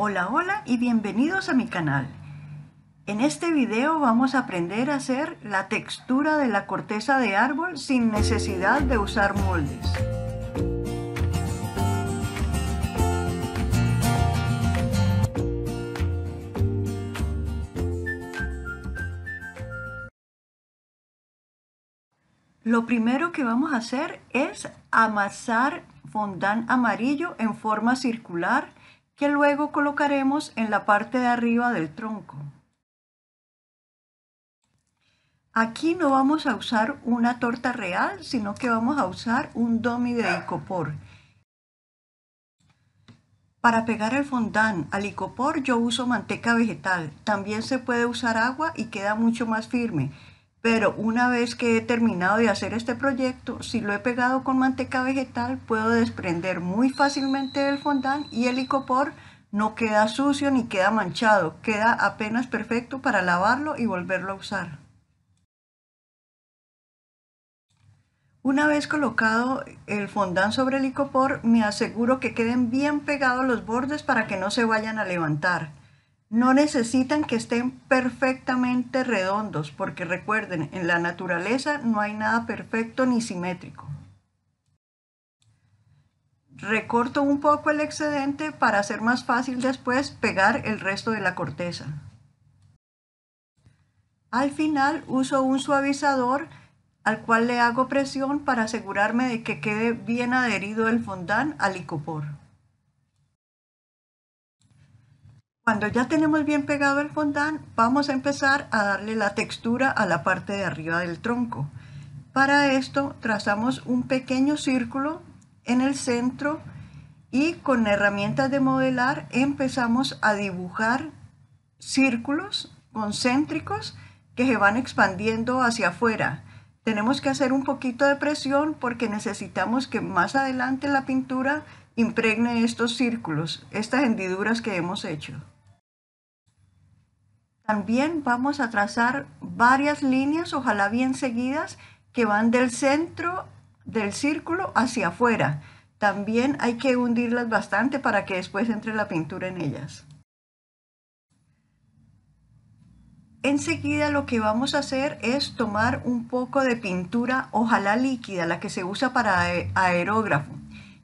Hola, hola y bienvenidos a mi canal. En este video vamos a aprender a hacer la textura de la corteza de árbol sin necesidad de usar moldes. Lo primero que vamos a hacer es amasar fondant amarillo en forma circular que luego colocaremos en la parte de arriba del tronco. Aquí no vamos a usar una torta real, sino que vamos a usar un domi de icopor. Para pegar el fondant al icopor yo uso manteca vegetal. También se puede usar agua y queda mucho más firme. Pero una vez que he terminado de hacer este proyecto, si lo he pegado con manteca vegetal, puedo desprender muy fácilmente el fondant y el licopor no queda sucio ni queda manchado, queda apenas perfecto para lavarlo y volverlo a usar. Una vez colocado el fondant sobre el licopor me aseguro que queden bien pegados los bordes para que no se vayan a levantar no necesitan que estén perfectamente redondos, porque recuerden, en la naturaleza no hay nada perfecto ni simétrico. Recorto un poco el excedente para hacer más fácil después pegar el resto de la corteza. Al final uso un suavizador al cual le hago presión para asegurarme de que quede bien adherido el fondant al icopor. Cuando ya tenemos bien pegado el fondant, vamos a empezar a darle la textura a la parte de arriba del tronco. Para esto trazamos un pequeño círculo en el centro y con herramientas de modelar empezamos a dibujar círculos concéntricos que se van expandiendo hacia afuera. Tenemos que hacer un poquito de presión porque necesitamos que más adelante la pintura impregne estos círculos, estas hendiduras que hemos hecho. También vamos a trazar varias líneas, ojalá bien seguidas, que van del centro del círculo hacia afuera. También hay que hundirlas bastante para que después entre la pintura en ellas. Enseguida lo que vamos a hacer es tomar un poco de pintura, ojalá líquida, la que se usa para aerógrafo,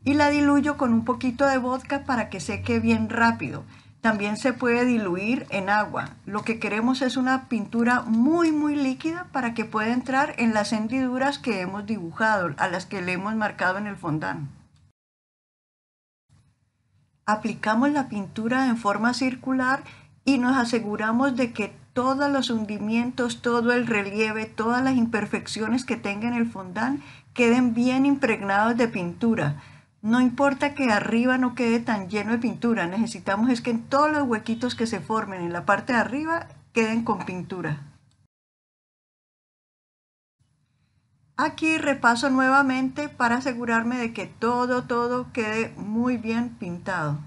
y la diluyo con un poquito de vodka para que seque bien rápido. También se puede diluir en agua. Lo que queremos es una pintura muy muy líquida para que pueda entrar en las hendiduras que hemos dibujado, a las que le hemos marcado en el fondant. Aplicamos la pintura en forma circular y nos aseguramos de que todos los hundimientos, todo el relieve, todas las imperfecciones que tenga en el fondant queden bien impregnados de pintura no importa que arriba no quede tan lleno de pintura, necesitamos es que todos los huequitos que se formen en la parte de arriba queden con pintura. Aquí repaso nuevamente para asegurarme de que todo, todo quede muy bien pintado.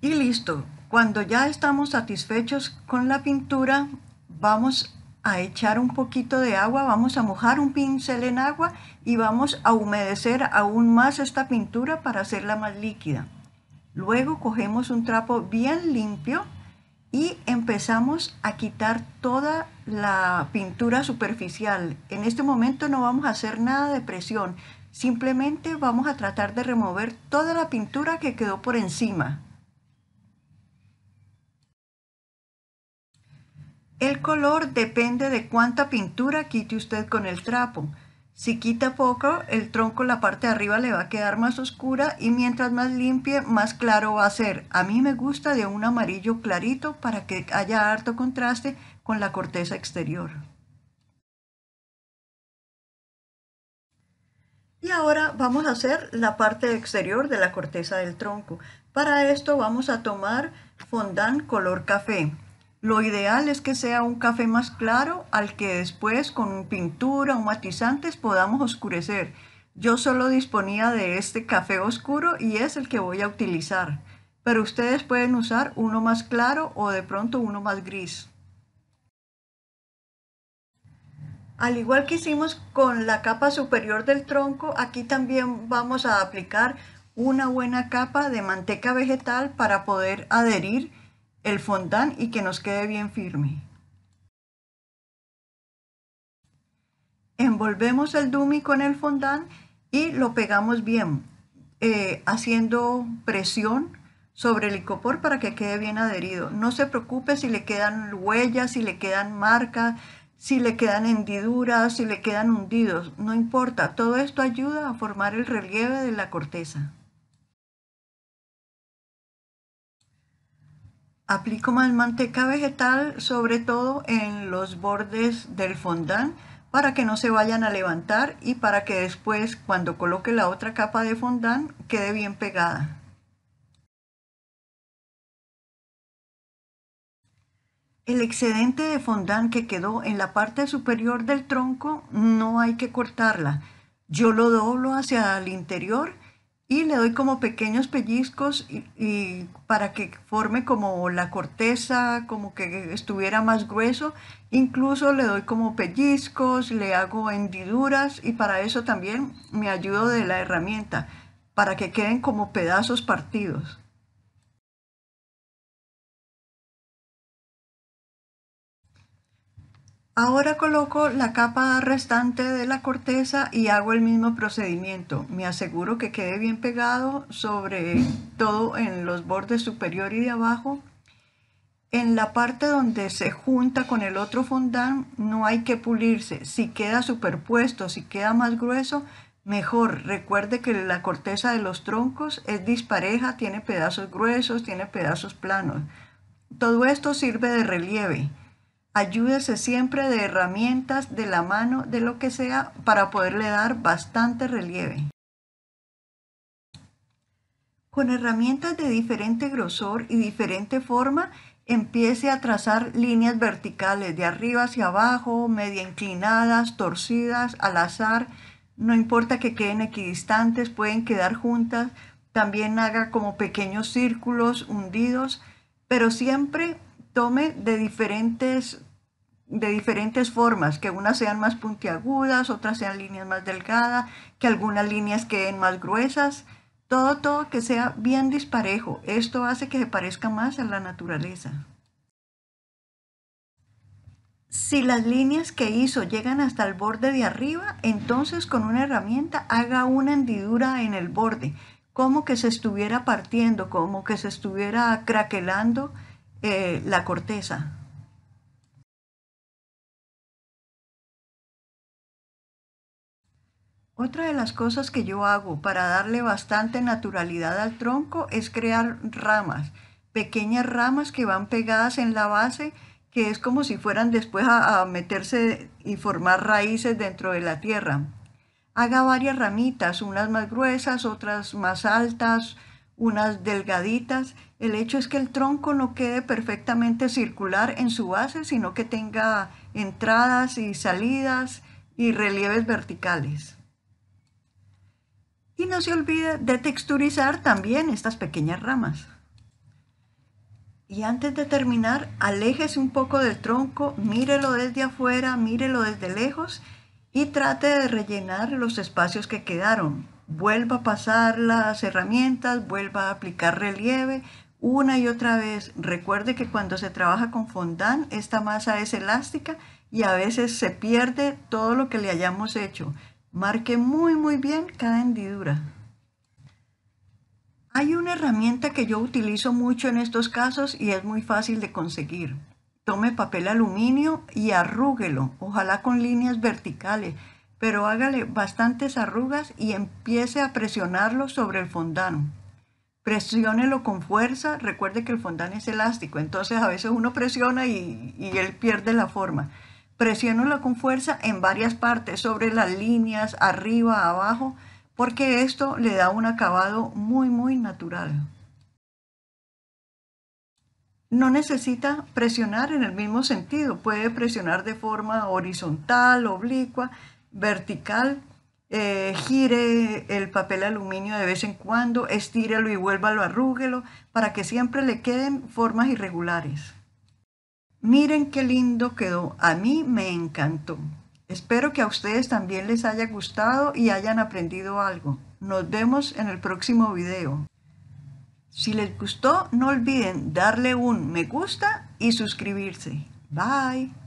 Y listo, cuando ya estamos satisfechos con la pintura, vamos a echar un poquito de agua, vamos a mojar un pincel en agua y vamos a humedecer aún más esta pintura para hacerla más líquida. Luego cogemos un trapo bien limpio y empezamos a quitar toda la pintura superficial. En este momento no vamos a hacer nada de presión, simplemente vamos a tratar de remover toda la pintura que quedó por encima. El color depende de cuánta pintura quite usted con el trapo. Si quita poco, el tronco la parte de arriba le va a quedar más oscura y mientras más limpie, más claro va a ser. A mí me gusta de un amarillo clarito para que haya harto contraste con la corteza exterior. Y ahora vamos a hacer la parte exterior de la corteza del tronco. Para esto vamos a tomar fondant color café. Lo ideal es que sea un café más claro al que después con pintura o matizantes podamos oscurecer. Yo solo disponía de este café oscuro y es el que voy a utilizar, pero ustedes pueden usar uno más claro o de pronto uno más gris. Al igual que hicimos con la capa superior del tronco, aquí también vamos a aplicar una buena capa de manteca vegetal para poder adherir el fondant y que nos quede bien firme. Envolvemos el dummy con el fondant y lo pegamos bien, eh, haciendo presión sobre el icopor para que quede bien adherido. No se preocupe si le quedan huellas, si le quedan marcas, si le quedan hendiduras, si le quedan hundidos, no importa, todo esto ayuda a formar el relieve de la corteza. Aplico más manteca vegetal, sobre todo en los bordes del fondant, para que no se vayan a levantar y para que después, cuando coloque la otra capa de fondant, quede bien pegada. El excedente de fondant que quedó en la parte superior del tronco no hay que cortarla. Yo lo doblo hacia el interior y le doy como pequeños pellizcos y, para que forme como la corteza, como que estuviera más grueso. Incluso le doy como pellizcos, le hago hendiduras y para eso también me ayudo de la herramienta, para que queden como pedazos partidos. Ahora coloco la capa restante de la corteza y hago el mismo procedimiento. Me aseguro que quede bien pegado sobre todo en los bordes superior y de abajo. En la parte donde se junta con el otro fondant no hay que pulirse. Si queda superpuesto, si queda más grueso, mejor. Recuerde que la corteza de los troncos es dispareja, tiene pedazos gruesos, tiene pedazos planos. Todo esto sirve de relieve ayúdese siempre de herramientas de la mano, de lo que sea, para poderle dar bastante relieve. Con herramientas de diferente grosor y diferente forma, empiece a trazar líneas verticales de arriba hacia abajo, media inclinadas, torcidas, al azar. No importa que queden equidistantes, pueden quedar juntas. También haga como pequeños círculos hundidos, pero siempre tome de diferentes, de diferentes formas, que unas sean más puntiagudas, otras sean líneas más delgadas, que algunas líneas queden más gruesas, todo, todo que sea bien disparejo. Esto hace que se parezca más a la naturaleza. Si las líneas que hizo llegan hasta el borde de arriba, entonces con una herramienta haga una hendidura en el borde, como que se estuviera partiendo, como que se estuviera craquelando eh, la corteza. Otra de las cosas que yo hago para darle bastante naturalidad al tronco es crear ramas, pequeñas ramas que van pegadas en la base, que es como si fueran después a meterse y formar raíces dentro de la tierra. Haga varias ramitas, unas más gruesas, otras más altas, unas delgaditas. El hecho es que el tronco no quede perfectamente circular en su base, sino que tenga entradas y salidas y relieves verticales. Y no se olvide de texturizar también estas pequeñas ramas. Y antes de terminar, aléjese un poco del tronco, mírelo desde afuera, mírelo desde lejos y trate de rellenar los espacios que quedaron vuelva a pasar las herramientas, vuelva a aplicar relieve una y otra vez. Recuerde que cuando se trabaja con fondant, esta masa es elástica y a veces se pierde todo lo que le hayamos hecho. Marque muy muy bien cada hendidura. Hay una herramienta que yo utilizo mucho en estos casos y es muy fácil de conseguir. Tome papel aluminio y arrúguelo, ojalá con líneas verticales pero hágale bastantes arrugas y empiece a presionarlo sobre el fondant. Presiónelo con fuerza, recuerde que el fondant es elástico, entonces a veces uno presiona y, él pierde la forma. Presiónelo con fuerza en varias partes, sobre las líneas, arriba, abajo, porque esto le da un acabado muy, muy natural. No necesita presionar en el mismo sentido, puede presionar de forma horizontal, oblicua, vertical, eh, gire el papel aluminio de vez en cuando, estírelo y vuélvalo, arrúguelo, para que siempre le queden formas irregulares. Miren qué lindo quedó, a mí me encantó. Espero que a ustedes también les haya gustado y hayan aprendido algo. Nos vemos en el próximo video. Si les gustó, no olviden darle un me gusta y suscribirse. Bye.